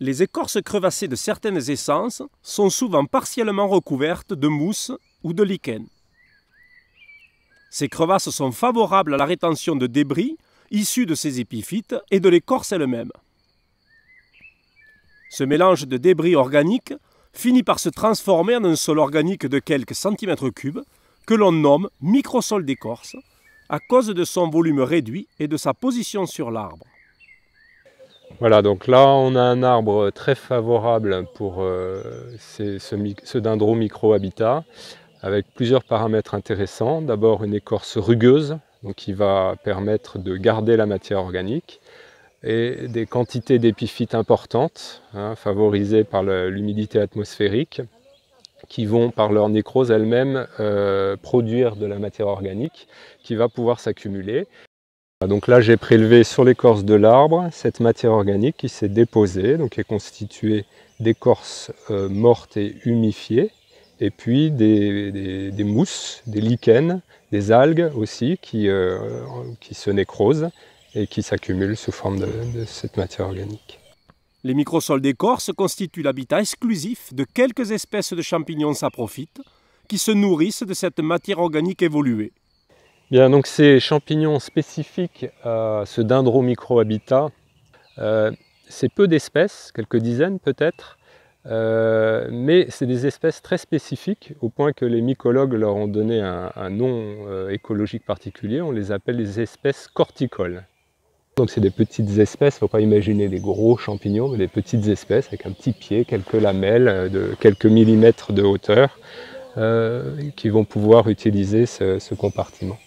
Les écorces crevassées de certaines essences sont souvent partiellement recouvertes de mousse ou de lichen. Ces crevasses sont favorables à la rétention de débris issus de ces épiphytes et de l'écorce elle-même. Ce mélange de débris organiques finit par se transformer en un sol organique de quelques centimètres cubes que l'on nomme microsol d'écorce à cause de son volume réduit et de sa position sur l'arbre. Voilà, donc là on a un arbre très favorable pour euh, ce, ce dendro micro-habitat avec plusieurs paramètres intéressants. D'abord une écorce rugueuse, qui va permettre de garder la matière organique et des quantités d'épiphytes importantes, hein, favorisées par l'humidité atmosphérique, qui vont par leur nécrose elles-mêmes euh, produire de la matière organique qui va pouvoir s'accumuler ah, donc là, j'ai prélevé sur l'écorce de l'arbre cette matière organique qui s'est déposée, donc qui est constituée d'écorces euh, mortes et humifiées, et puis des, mousses, des lichens, des algues aussi euh, qui, se nécrosent et qui s'accumulent sous forme de, de cette matière organique. Les microsols d'écorce constituent l'habitat exclusif de quelques espèces de champignons saprophytes qui se nourrissent de cette matière organique évoluée. Bien, donc ces champignons spécifiques à ce dendromicrohabitat, euh, c'est peu d'espèces, quelques dizaines peut-être, euh, mais c'est des espèces très spécifiques au point que les mycologues leur ont donné un, nom euh, écologique particulier, on les appelle les espèces corticoles. Donc c'est des petites espèces, il ne faut pas imaginer des gros champignons, mais des petites espèces avec un petit pied, quelques lamelles euh, de quelques millimètres de hauteur qui vont pouvoir utiliser ce compartiment.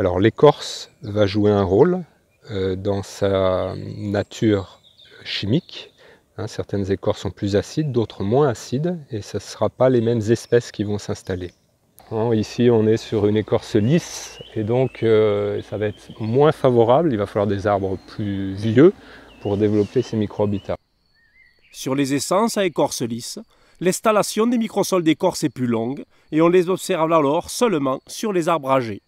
Alors l'écorce va jouer un rôle euh, dans sa nature chimique. Hein, certaines écorces sont plus acides, d'autres moins acides, et ce ne sera pas les mêmes espèces qui vont s'installer. Hein, ici, on est sur une écorce lisse, et donc euh, ça va être moins favorable. Il va falloir des arbres plus vieux pour développer ces micro-habitats. Sur les essences à écorce lisse, l'installation des microsols d'écorce est plus longue, et on les observe alors seulement sur les arbres âgés.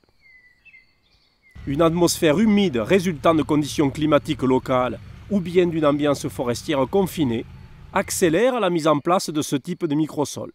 Une atmosphère humide résultant de conditions climatiques locales ou bien d'une ambiance forestière confinée accélère la mise en place de ce type de microsol.